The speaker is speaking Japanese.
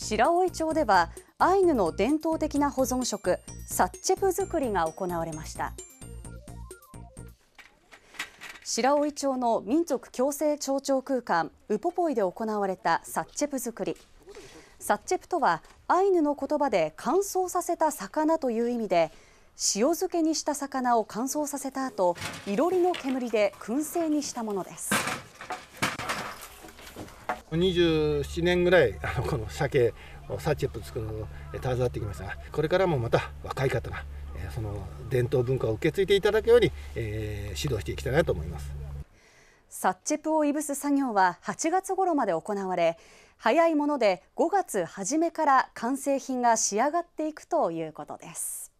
白老町ではアイヌの伝統的な保存食サッチェプ作りが行われました白老町の民族共生町長空間ウポポイで行われたサッチェプ作りサッチェプとはアイヌの言葉で乾燥させた魚という意味で塩漬けにした魚を乾燥させた後いろりの煙で燻製にしたものです。27年ぐらいあのこの鮭をサチェップ作るのを携わってきましたがこれからもまた若い方がその伝統文化を受け継いでいただくように、えー、指導していきたいなと思いますサッチェプをいぶす作業は8月頃まで行われ早いもので5月初めから完成品が仕上がっていくということです。